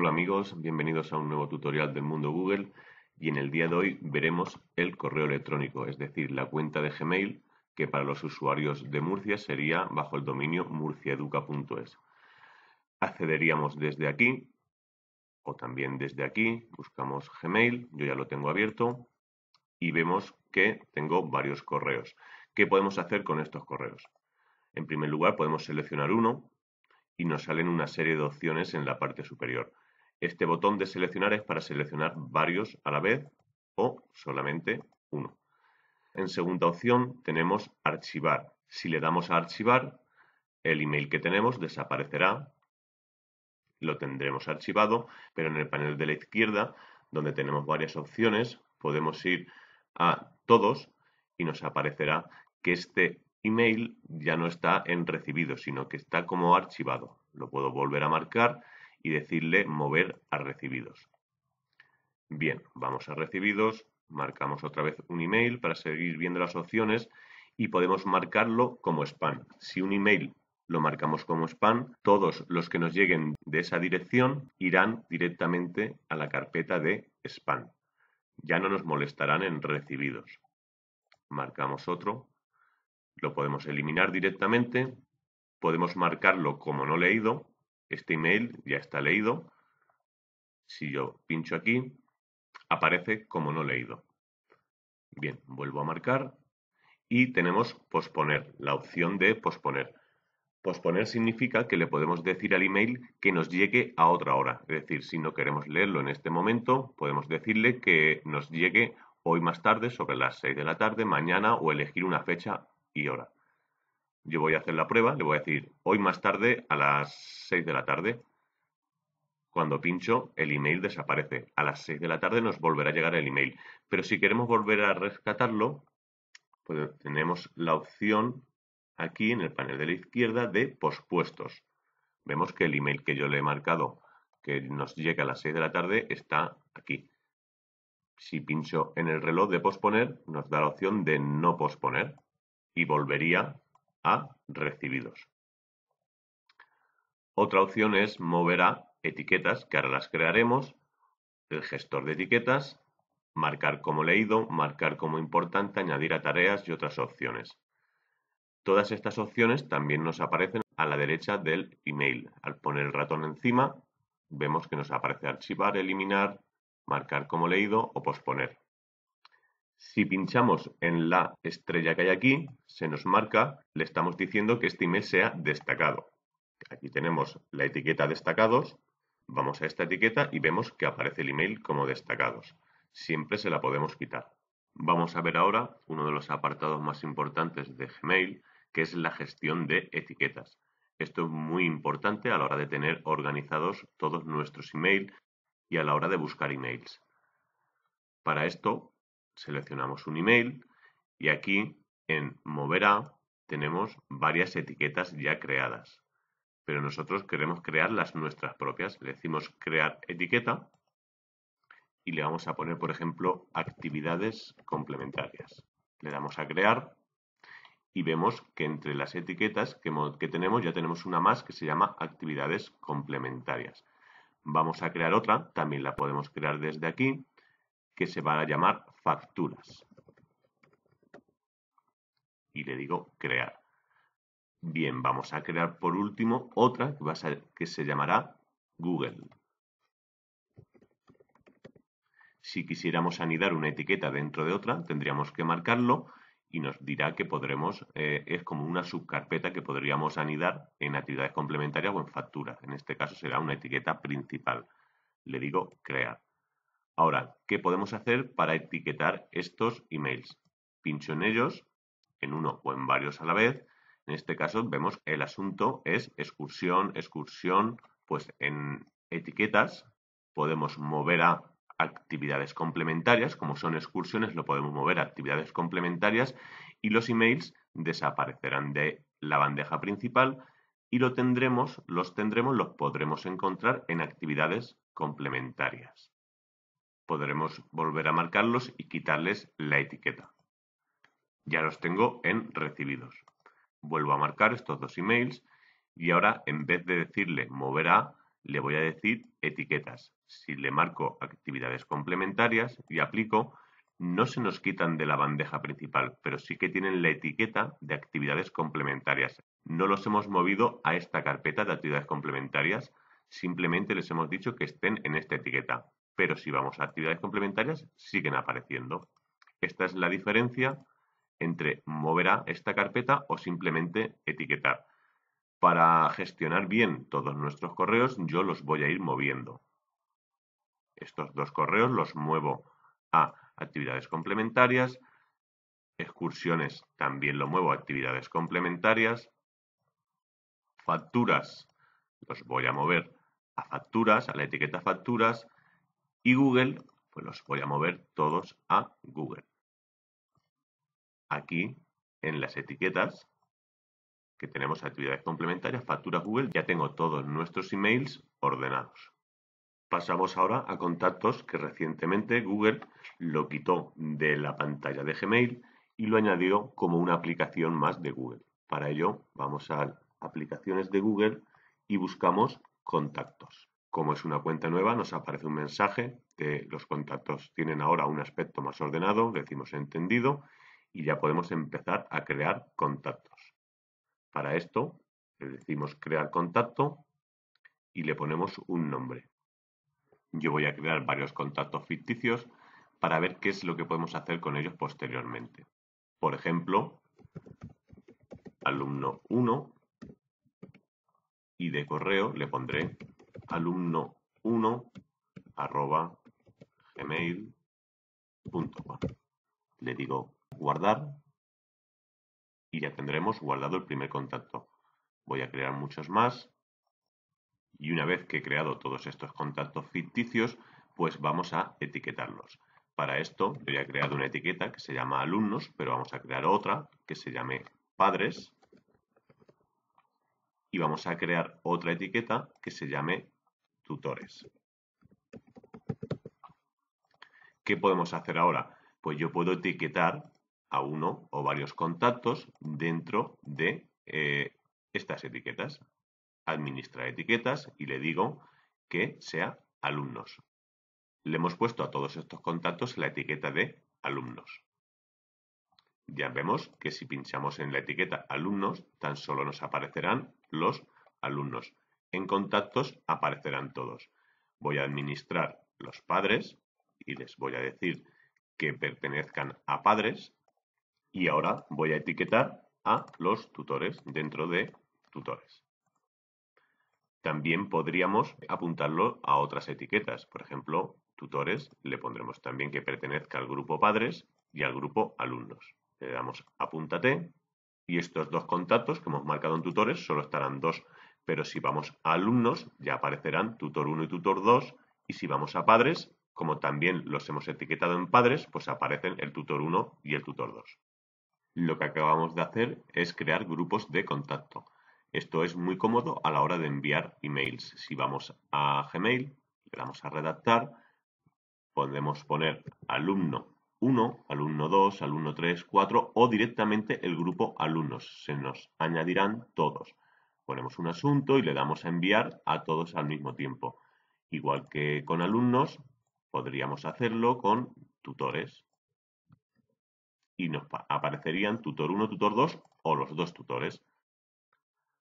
Hola amigos, bienvenidos a un nuevo tutorial del mundo Google y en el día de hoy veremos el correo electrónico, es decir, la cuenta de Gmail que para los usuarios de Murcia sería bajo el dominio murciaeduca.es. Accederíamos desde aquí o también desde aquí, buscamos Gmail, yo ya lo tengo abierto y vemos que tengo varios correos. ¿Qué podemos hacer con estos correos? En primer lugar podemos seleccionar uno y nos salen una serie de opciones en la parte superior. Este botón de seleccionar es para seleccionar varios a la vez o solamente uno. En segunda opción tenemos archivar. Si le damos a archivar, el email que tenemos desaparecerá, lo tendremos archivado, pero en el panel de la izquierda, donde tenemos varias opciones, podemos ir a todos y nos aparecerá que este email ya no está en recibido, sino que está como archivado. Lo puedo volver a marcar y decirle mover a recibidos. Bien, vamos a recibidos, marcamos otra vez un email para seguir viendo las opciones y podemos marcarlo como spam. Si un email lo marcamos como spam, todos los que nos lleguen de esa dirección irán directamente a la carpeta de spam. Ya no nos molestarán en recibidos. Marcamos otro, lo podemos eliminar directamente, podemos marcarlo como no leído este email ya está leído. Si yo pincho aquí, aparece como no leído. Bien, vuelvo a marcar y tenemos posponer, la opción de posponer. Posponer significa que le podemos decir al email que nos llegue a otra hora. Es decir, si no queremos leerlo en este momento, podemos decirle que nos llegue hoy más tarde, sobre las 6 de la tarde, mañana o elegir una fecha y hora. Yo voy a hacer la prueba, le voy a decir hoy más tarde a las 6 de la tarde. Cuando pincho, el email desaparece. A las 6 de la tarde nos volverá a llegar el email. Pero si queremos volver a rescatarlo, pues tenemos la opción aquí en el panel de la izquierda de pospuestos. Vemos que el email que yo le he marcado que nos llega a las 6 de la tarde está aquí. Si pincho en el reloj de posponer, nos da la opción de no posponer y volvería a recibidos. Otra opción es mover a etiquetas, que ahora las crearemos, el gestor de etiquetas, marcar como leído, marcar como importante, añadir a tareas y otras opciones. Todas estas opciones también nos aparecen a la derecha del email. Al poner el ratón encima, vemos que nos aparece archivar, eliminar, marcar como leído o posponer. Si pinchamos en la estrella que hay aquí, se nos marca, le estamos diciendo que este email sea destacado. Aquí tenemos la etiqueta destacados, vamos a esta etiqueta y vemos que aparece el email como destacados. Siempre se la podemos quitar. Vamos a ver ahora uno de los apartados más importantes de Gmail, que es la gestión de etiquetas. Esto es muy importante a la hora de tener organizados todos nuestros emails y a la hora de buscar emails. Para esto seleccionamos un email y aquí en mover a tenemos varias etiquetas ya creadas. Pero nosotros queremos crear las nuestras propias. Le decimos crear etiqueta y le vamos a poner, por ejemplo, actividades complementarias. Le damos a crear y vemos que entre las etiquetas que, que tenemos ya tenemos una más que se llama actividades complementarias. Vamos a crear otra, también la podemos crear desde aquí, que se va a llamar facturas. Y le digo crear. Bien, vamos a crear por último otra que, se llamará Google. Si quisiéramos anidar una etiqueta dentro de otra, tendríamos que marcarlo y nos dirá que podremos, eh, es como una subcarpeta que podríamos anidar en actividades complementarias o en factura. En este caso será una etiqueta principal. Le digo crear. Ahora, ¿qué podemos hacer para etiquetar estos emails? Pincho en ellos, en uno o en varios a la vez. En este caso vemos que el asunto es excursión, excursión, pues en etiquetas podemos mover a actividades complementarias, como son excursiones, lo podemos mover a actividades complementarias y los emails desaparecerán de la bandeja principal y lo tendremos, los tendremos, los podremos encontrar en actividades complementarias podremos volver a marcarlos y quitarles la etiqueta. Ya los tengo en recibidos. Vuelvo a marcar estos dos emails y ahora en vez de decirle mover a, le voy a decir etiquetas. Si le marco actividades complementarias y aplico, no se nos quitan de la bandeja principal, pero sí que tienen la etiqueta de actividades complementarias. No los hemos movido a esta carpeta de actividades complementarias, simplemente les hemos dicho que estén en esta etiqueta. Pero si vamos a actividades complementarias, siguen apareciendo. Esta es la diferencia entre mover a esta carpeta o simplemente etiquetar. Para gestionar bien todos nuestros correos, yo los voy a ir moviendo. Estos dos correos los muevo a actividades complementarias, excursiones también lo muevo a actividades complementarias, facturas los voy a mover a facturas, a la etiqueta facturas, y Google, pues los voy a mover todos a Google. Aquí, en las etiquetas, que tenemos actividades complementarias, factura Google, ya tengo todos nuestros emails ordenados. Pasamos ahora a contactos que recientemente Google lo quitó de la pantalla de Gmail y lo añadió como una aplicación más de Google. Para ello vamos a aplicaciones de Google y buscamos contactos. Como es una cuenta nueva, nos aparece un mensaje de los contactos tienen ahora un aspecto más ordenado, decimos entendido, y ya podemos empezar a crear contactos. Para esto, le decimos crear contacto y le ponemos un nombre. Yo voy a crear varios contactos ficticios para ver qué es lo que podemos hacer con ellos posteriormente. Por ejemplo, alumno 1 y de correo le pondré alumno1 arroba gmail.com. Le digo guardar y ya tendremos guardado el primer contacto. Voy a crear muchos más y una vez que he creado todos estos contactos ficticios, pues vamos a etiquetarlos. Para esto yo ya he creado una etiqueta que se llama alumnos, pero vamos a crear otra que se llame padres y vamos a crear otra etiqueta que se llame tutores. ¿Qué podemos hacer ahora? Pues yo puedo etiquetar a uno o varios contactos dentro de eh, estas etiquetas. Administrar etiquetas y le digo que sea alumnos. Le hemos puesto a todos estos contactos la etiqueta de alumnos. Ya vemos que si pinchamos en la etiqueta alumnos, tan solo nos aparecerán los alumnos. En contactos aparecerán todos. Voy a administrar los padres y les voy a decir que pertenezcan a padres y ahora voy a etiquetar a los tutores dentro de tutores. También podríamos apuntarlo a otras etiquetas. Por ejemplo, tutores le pondremos también que pertenezca al grupo padres y al grupo alumnos. Le damos apúntate y estos dos contactos que hemos marcado en tutores solo estarán dos pero si vamos a alumnos, ya aparecerán tutor 1 y tutor 2. Y si vamos a padres, como también los hemos etiquetado en padres, pues aparecen el tutor 1 y el tutor 2. Lo que acabamos de hacer es crear grupos de contacto. Esto es muy cómodo a la hora de enviar emails. Si vamos a Gmail, le damos a redactar, podemos poner alumno 1, alumno 2, alumno 3, 4 o directamente el grupo alumnos. Se nos añadirán todos ponemos un asunto y le damos a enviar a todos al mismo tiempo. Igual que con alumnos, podríamos hacerlo con tutores. Y nos aparecerían tutor 1, tutor 2 o los dos tutores.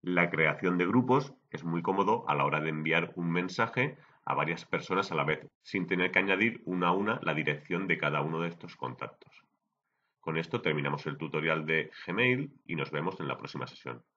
La creación de grupos es muy cómodo a la hora de enviar un mensaje a varias personas a la vez, sin tener que añadir una a una la dirección de cada uno de estos contactos. Con esto terminamos el tutorial de Gmail y nos vemos en la próxima sesión.